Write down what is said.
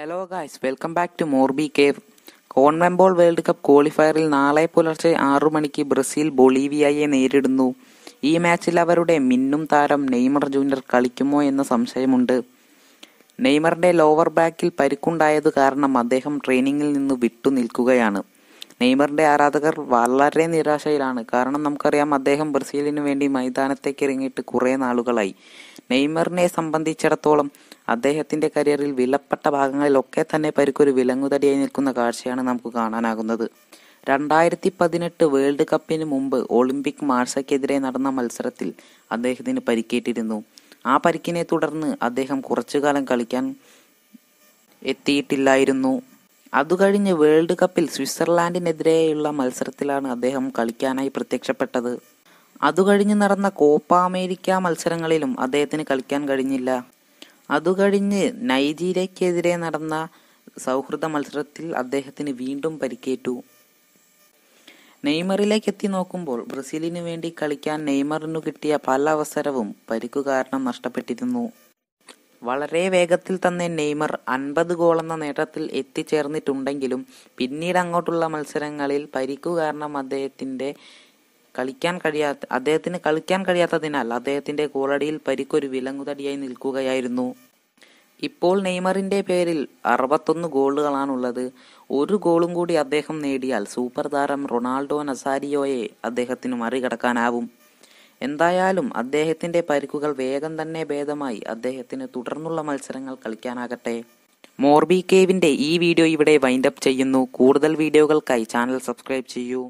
hello guys welcome back to മോർബി കേവ് കോൺവെംബോൾ വേൾഡ് കപ്പ് ക്വാളിഫയറിൽ നാളെ പുലർച്ചെ ആറു മണിക്ക് ബ്രസീൽ ബൊളീവിയയെ നേരിടുന്നു ഈ മാച്ചിൽ അവരുടെ മിന്നും താരം നെയ്മർ ജൂനിയർ കളിക്കുമോ എന്ന സംശയമുണ്ട് നെയ്മറിന്റെ ലോവർ ബാക്കിൽ പരിക്കുണ്ടായത് കാരണം അദ്ദേഹം ട്രെയിനിങ്ങിൽ നിന്ന് വിട്ടുനിൽക്കുകയാണ് നെയ്മറിൻ്റെ ആരാധകർ വളരെ നിരാശയിലാണ് കാരണം നമുക്കറിയാം അദ്ദേഹം ബ്രസീലിനു വേണ്ടി മൈതാനത്തേക്ക് ഇറങ്ങിയിട്ട് കുറേ നാളുകളായി നെയ്മറിനെ സംബന്ധിച്ചിടത്തോളം അദ്ദേഹത്തിൻ്റെ കരിയറിൽ വിലപ്പെട്ട ഭാഗങ്ങളിലൊക്കെ തന്നെ പരിക്കൊരു വിലങ്ങുതടിയായി നിൽക്കുന്ന കാഴ്ചയാണ് നമുക്ക് കാണാനാകുന്നത് രണ്ടായിരത്തി പതിനെട്ട് വേൾഡ് കപ്പിന് മുമ്പ് ഒളിമ്പിക് മാർസയ്ക്കെതിരെ നടന്ന മത്സരത്തിൽ അദ്ദേഹത്തിന് പരിക്കേറ്റിരുന്നു ആ പരിക്കിനെ തുടർന്ന് അദ്ദേഹം കുറച്ചുകാലം കളിക്കാൻ എത്തിയിട്ടില്ലായിരുന്നു അതുകഴിഞ്ഞ് വേൾഡ് കപ്പിൽ സ്വിറ്റ്സർലാൻഡിനെതിരെയുള്ള മത്സരത്തിലാണ് അദ്ദേഹം കളിക്കാനായി പ്രത്യക്ഷപ്പെട്ടത് അതുകഴിഞ്ഞ് നടന്ന കോപ്പ അമേരിക്ക മത്സരങ്ങളിലും അദ്ദേഹത്തിന് കളിക്കാൻ കഴിഞ്ഞില്ല അതുകഴിഞ്ഞ് നൈജീരിയക്കെതിരെ നടന്ന സൗഹൃദ മത്സരത്തിൽ അദ്ദേഹത്തിന് വീണ്ടും പരിക്കേറ്റു നെയ്മറിലേക്ക് എത്തി നോക്കുമ്പോൾ ബ്രസീലിനു വേണ്ടി കളിക്കാൻ നെയ്മറിനു കിട്ടിയ പല അവസരവും പരിക്കു കാരണം നഷ്ടപ്പെട്ടിരുന്നു വളരെ വേഗത്തിൽ തന്നെ നെയ്മർ അൻപത് ഗോൾ എന്ന നേട്ടത്തിൽ എത്തിച്ചേർന്നിട്ടുണ്ടെങ്കിലും പിന്നീട് അങ്ങോട്ടുള്ള മത്സരങ്ങളിൽ പരിക്കു കാരണം അദ്ദേഹത്തിൻ്റെ കളിക്കാൻ കഴിയാത്ത അദ്ദേഹത്തിന് കളിക്കാൻ കഴിയാത്തതിനാൽ അദ്ദേഹത്തിൻ്റെ ഗോളടിയിൽ പരിക്കൊരു വിലങ്ങുതടിയായി നിൽക്കുകയായിരുന്നു ഇപ്പോൾ നെയ്മറിൻ്റെ പേരിൽ അറുപത്തൊന്ന് ഗോളുകളാണുള്ളത് ഒരു ഗോളും കൂടി അദ്ദേഹം നേടിയാൽ സൂപ്പർ താരം റൊണാൾഡോ നസാരിയോയെ അദ്ദേഹത്തിന് മറികടക്കാനാവും എന്തായാലും അദ്ദേഹത്തിന്റെ പരിക്കുകൾ വേഗം തന്നെ ഭേദമായി അദ്ദേഹത്തിന് തുടർന്നുള്ള മത്സരങ്ങൾ കളിക്കാനാകട്ടെ മോർബി കേവിന്റെ ഈ വീഡിയോ ഇവിടെ വൈൻഡപ്പ് ചെയ്യുന്നു കൂടുതൽ വീഡിയോകൾക്കായി ചാനൽ സബ്സ്ക്രൈബ് ചെയ്യൂ